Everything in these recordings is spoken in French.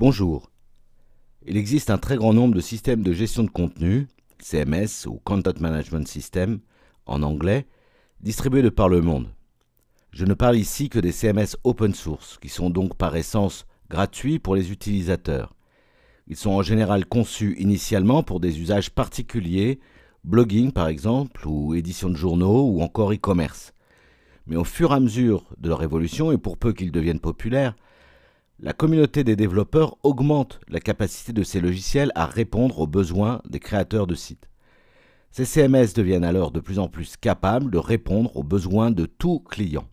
Bonjour. Il existe un très grand nombre de systèmes de gestion de contenu, CMS ou Content Management System en anglais, distribués de par le monde. Je ne parle ici que des CMS open source, qui sont donc par essence gratuits pour les utilisateurs. Ils sont en général conçus initialement pour des usages particuliers, blogging par exemple, ou édition de journaux, ou encore e-commerce. Mais au fur et à mesure de leur évolution, et pour peu qu'ils deviennent populaires, la communauté des développeurs augmente la capacité de ces logiciels à répondre aux besoins des créateurs de sites. Ces CMS deviennent alors de plus en plus capables de répondre aux besoins de tout client.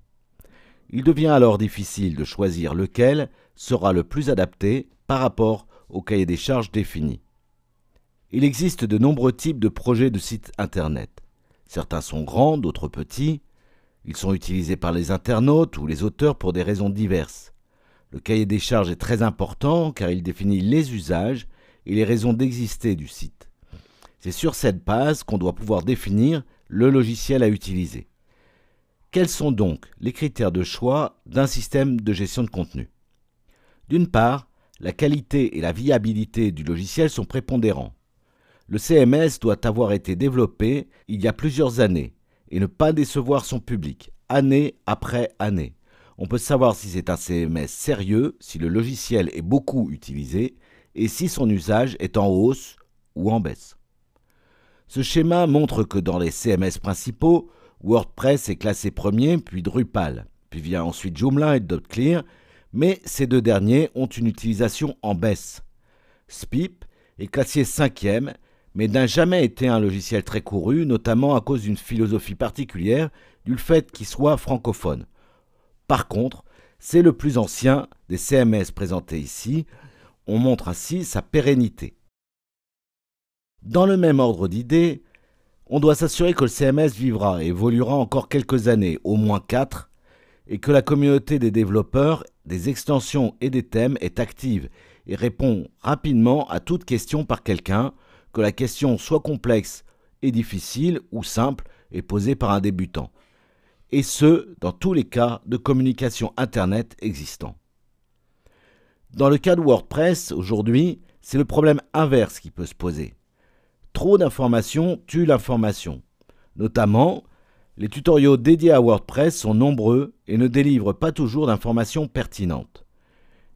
Il devient alors difficile de choisir lequel sera le plus adapté par rapport au cahier des charges défini. Il existe de nombreux types de projets de sites Internet. Certains sont grands, d'autres petits. Ils sont utilisés par les internautes ou les auteurs pour des raisons diverses. Le cahier des charges est très important car il définit les usages et les raisons d'exister du site. C'est sur cette base qu'on doit pouvoir définir le logiciel à utiliser. Quels sont donc les critères de choix d'un système de gestion de contenu D'une part, la qualité et la viabilité du logiciel sont prépondérants. Le CMS doit avoir été développé il y a plusieurs années et ne pas décevoir son public, année après année. On peut savoir si c'est un CMS sérieux, si le logiciel est beaucoup utilisé et si son usage est en hausse ou en baisse. Ce schéma montre que dans les CMS principaux, WordPress est classé premier, puis Drupal, puis vient ensuite Joomla et Dotclear, mais ces deux derniers ont une utilisation en baisse. SPIP est classé cinquième, mais n'a jamais été un logiciel très couru, notamment à cause d'une philosophie particulière du fait qu'il soit francophone. Par contre, c'est le plus ancien des CMS présentés ici. On montre ainsi sa pérennité. Dans le même ordre d'idées, on doit s'assurer que le CMS vivra et évoluera encore quelques années, au moins quatre, et que la communauté des développeurs, des extensions et des thèmes est active et répond rapidement à toute question par quelqu'un, que la question soit complexe et difficile ou simple et posée par un débutant et ce, dans tous les cas de communication Internet existants. Dans le cas de WordPress, aujourd'hui, c'est le problème inverse qui peut se poser. Trop d'informations tue l'information. Notamment, les tutoriaux dédiés à WordPress sont nombreux et ne délivrent pas toujours d'informations pertinentes.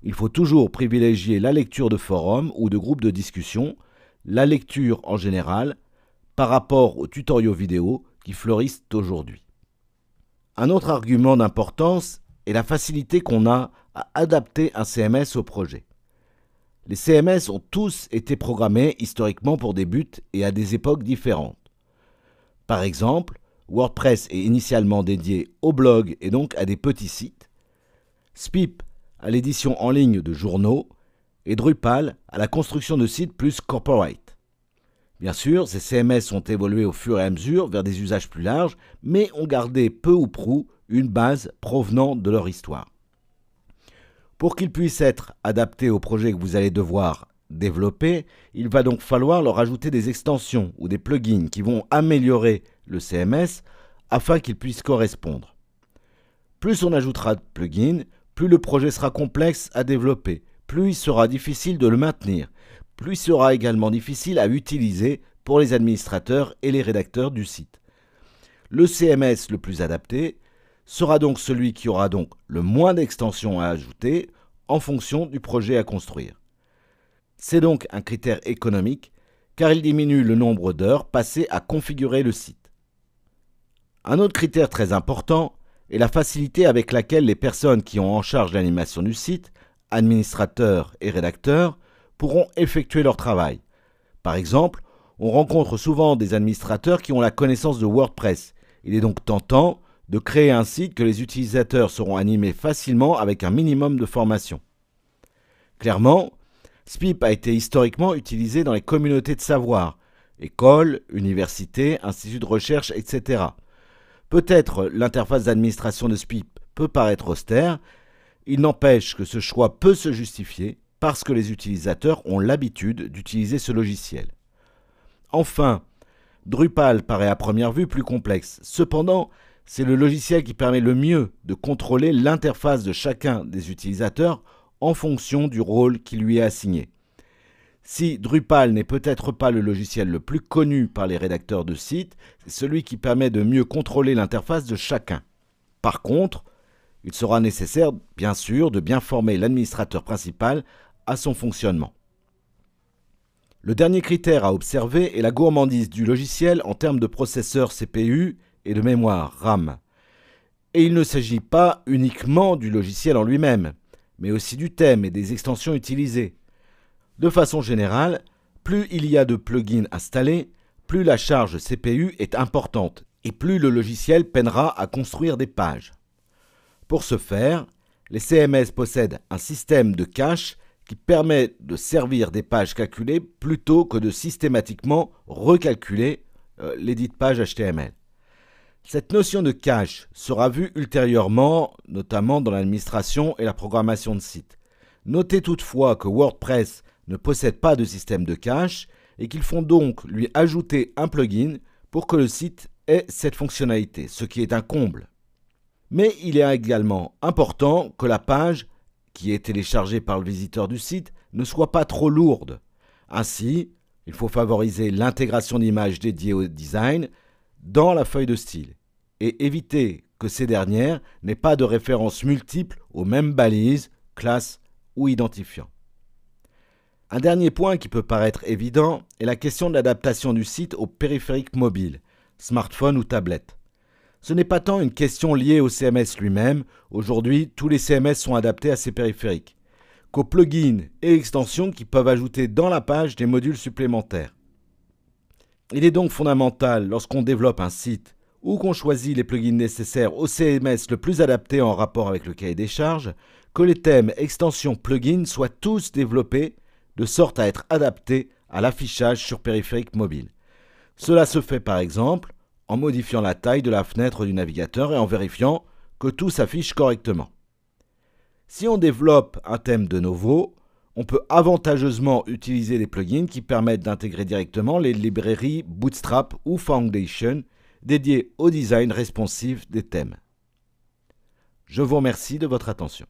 Il faut toujours privilégier la lecture de forums ou de groupes de discussion, la lecture en général, par rapport aux tutoriaux vidéo qui fleurissent aujourd'hui. Un autre argument d'importance est la facilité qu'on a à adapter un CMS au projet. Les CMS ont tous été programmés historiquement pour des buts et à des époques différentes. Par exemple, WordPress est initialement dédié au blog et donc à des petits sites, SPIP à l'édition en ligne de journaux et Drupal à la construction de sites plus corporate. Bien sûr, ces CMS ont évolué au fur et à mesure vers des usages plus larges, mais ont gardé peu ou prou une base provenant de leur histoire. Pour qu'ils puissent être adaptés au projet que vous allez devoir développer, il va donc falloir leur ajouter des extensions ou des plugins qui vont améliorer le CMS afin qu'ils puissent correspondre. Plus on ajoutera de plugins, plus le projet sera complexe à développer, plus il sera difficile de le maintenir plus sera également difficile à utiliser pour les administrateurs et les rédacteurs du site. Le CMS le plus adapté sera donc celui qui aura donc le moins d'extensions à ajouter en fonction du projet à construire. C'est donc un critère économique car il diminue le nombre d'heures passées à configurer le site. Un autre critère très important est la facilité avec laquelle les personnes qui ont en charge l'animation du site, administrateurs et rédacteurs, pourront effectuer leur travail. Par exemple, on rencontre souvent des administrateurs qui ont la connaissance de WordPress. Il est donc tentant de créer un site que les utilisateurs seront animés facilement avec un minimum de formation. Clairement, SPIP a été historiquement utilisé dans les communautés de savoir, écoles, universités, instituts de recherche, etc. Peut-être l'interface d'administration de SPIP peut paraître austère, il n'empêche que ce choix peut se justifier parce que les utilisateurs ont l'habitude d'utiliser ce logiciel. Enfin, Drupal paraît à première vue plus complexe. Cependant, c'est le logiciel qui permet le mieux de contrôler l'interface de chacun des utilisateurs en fonction du rôle qui lui est assigné. Si Drupal n'est peut-être pas le logiciel le plus connu par les rédacteurs de sites, c'est celui qui permet de mieux contrôler l'interface de chacun. Par contre, il sera nécessaire, bien sûr, de bien former l'administrateur principal son fonctionnement. Le dernier critère à observer est la gourmandise du logiciel en termes de processeur CPU et de mémoire RAM. Et il ne s'agit pas uniquement du logiciel en lui-même, mais aussi du thème et des extensions utilisées. De façon générale, plus il y a de plugins installés, plus la charge CPU est importante et plus le logiciel peinera à construire des pages. Pour ce faire, les CMS possèdent un système de cache qui permet de servir des pages calculées plutôt que de systématiquement recalculer euh, les dites pages HTML. Cette notion de cache sera vue ultérieurement, notamment dans l'administration et la programmation de sites. Notez toutefois que WordPress ne possède pas de système de cache et qu'ils font donc lui ajouter un plugin pour que le site ait cette fonctionnalité, ce qui est un comble. Mais il est également important que la page qui est téléchargée par le visiteur du site ne soit pas trop lourde. Ainsi, il faut favoriser l'intégration d'images dédiées au design dans la feuille de style et éviter que ces dernières n'aient pas de références multiples aux mêmes balises, classes ou identifiants. Un dernier point qui peut paraître évident est la question de l'adaptation du site aux périphériques mobiles, smartphones ou tablettes ce n'est pas tant une question liée au CMS lui-même, aujourd'hui tous les CMS sont adaptés à ces périphériques, qu'aux plugins et extensions qui peuvent ajouter dans la page des modules supplémentaires. Il est donc fondamental, lorsqu'on développe un site ou qu'on choisit les plugins nécessaires au CMS le plus adapté en rapport avec le cahier des charges, que les thèmes, extensions, plugins soient tous développés de sorte à être adaptés à l'affichage sur périphérique mobile. Cela se fait par exemple en modifiant la taille de la fenêtre du navigateur et en vérifiant que tout s'affiche correctement. Si on développe un thème de nouveau, on peut avantageusement utiliser des plugins qui permettent d'intégrer directement les librairies Bootstrap ou Foundation dédiées au design responsif des thèmes. Je vous remercie de votre attention.